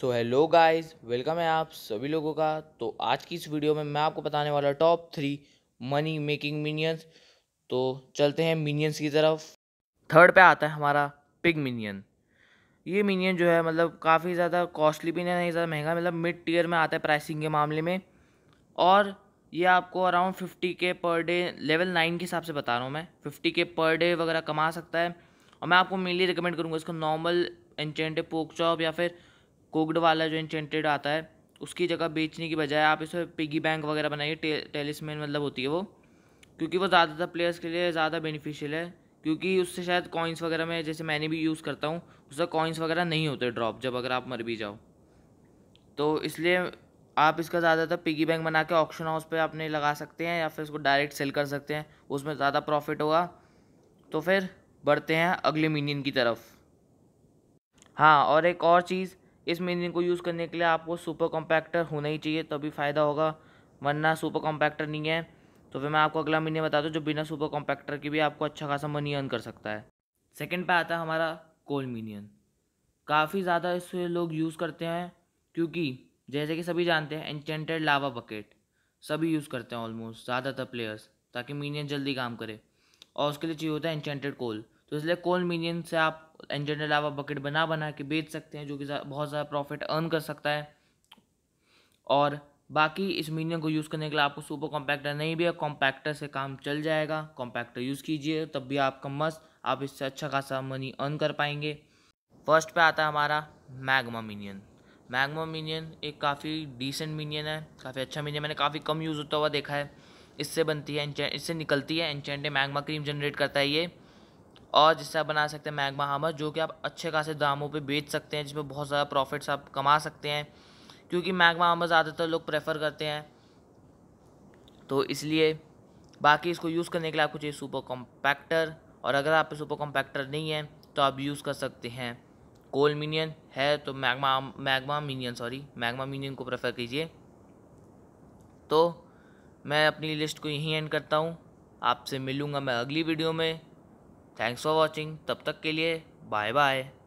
so hello guys welcome है आप सभी लोगों का तो आज की इस वीडियो में मैं आपको बताने वाला top three money making minions तो चलते हैं मिनियंस की तरफ थर्ड पे आता है हमारा पिग मिनियन ये मिनियन जो है मतलब काफ़ी ज़्यादा कॉस्टली भी नहीं ज़्यादा महंगा मतलब मिड टीयर में आता है प्राइसिंग के मामले में और ये आपको अराउंड फिफ्टी के पर डे लेवल नाइन के हिसाब से बता रहा हूँ मैं फिफ्टी के पर डे वगैरह कमा सकता है और मैं आपको मेनली रिकमेंड करूँगा इसको नॉर्मल एनचेंटे पोक चॉप या फिर कोकड वाला जो इंटेंटेड आता है उसकी जगह बेचने की बजाय आप इसमें पिगी बैंक वगैरह बनाइए टे, टेलीस्मैन मतलब होती है वो क्योंकि वो ज़्यादातर प्लेयर्स के लिए ज़्यादा बेनिफिशियल है क्योंकि उससे शायद कॉइन्स वगैरह में जैसे मैंने भी यूज़ करता हूँ उससे कॉइन्स वगैरह नहीं होते ड्रॉप जब अगर आप मर भी जाओ तो इसलिए आप इसका ज़्यादातर पिगी बैंक बना के ऑक्शन हाउस पे आपने लगा सकते हैं या फिर इसको डायरेक्ट सेल कर सकते हैं उसमें ज़्यादा प्रॉफिट होगा तो फिर बढ़ते हैं अगले मिनियन की तरफ हाँ और एक और चीज़ इस मीनिंग को यूज़ करने के लिए आपको सुपर कॉम्पैक्टर होना ही चाहिए तभी फ़ायदा होगा वरना सुपर कॉम्पैक्टर नहीं है तो फिर मैं आपको अगला मीनिंग बता दूँ जो बिना सुपर कॉम्पैक्टर के भी आपको अच्छा खासा मनी अर्न कर सकता है सेकेंड पर आता है हमारा कोल मीनियन काफ़ी ज़्यादा इसे लोग यूज़ करते हैं क्योंकि जैसे कि सभी जानते हैं एनचेंटेड लावा बकेट सभी यूज़ करते हैं ऑलमोस्ट ज़्यादातर प्लेयर्स ताकि मीनियन जल्दी काम करे और उसके लिए चाहिए होता है एनचेंटेड कोल तो इसलिए कोल मीनियन से आप इंजन के अलावा बकेट बना बना के बेच सकते हैं जो कि बहुत ज़्यादा प्रॉफिट अर्न कर सकता है और बाकी इस मीनियम को यूज़ करने के लिए आपको सुपर कॉम्पैक्टर नहीं भी है कॉम्पैक्टर से काम चल जाएगा कॉम्पैक्टर यूज़ कीजिए तब भी आपका मस्त आप इससे अच्छा खासा मनी अर्न कर पाएंगे फर्स्ट पे आता है हमारा मैग्मा मिनियन मैग्मा मिनियन एक काफ़ी डिसेंट मिनियन है काफ़ी अच्छा मिनियन मैंने काफ़ी कम यूज़ होता हुआ देखा है इससे बनती है इससे निकलती है एनचेंटे मैग्मा क्रीम जनरेट करता है ये और जिससे आप बना सकते हैं मैगमा हामर जो कि आप अच्छे खासे दामों पे बेच सकते हैं जिसमें बहुत ज़्यादा प्रॉफिट्स आप कमा सकते हैं क्योंकि मैगमा हामर ज़्यादातर लोग प्रेफर करते हैं तो इसलिए बाकी इसको यूज़ करने के लिए आपको चाहिए सुपर कॉम्पैक्टर और अगर आप सुपर कॉम्पैक्टर नहीं है तो आप यूज़ कर सकते हैं कोल मिनियन है तो magma magma minion sorry magma minion को प्रेफर कीजिए तो मैं अपनी लिस्ट को यहीं एंड करता हूँ आपसे मिलूँगा मैं अगली वीडियो में थैंक्स फॉर वॉचिंग तब तक के लिए बाय बाय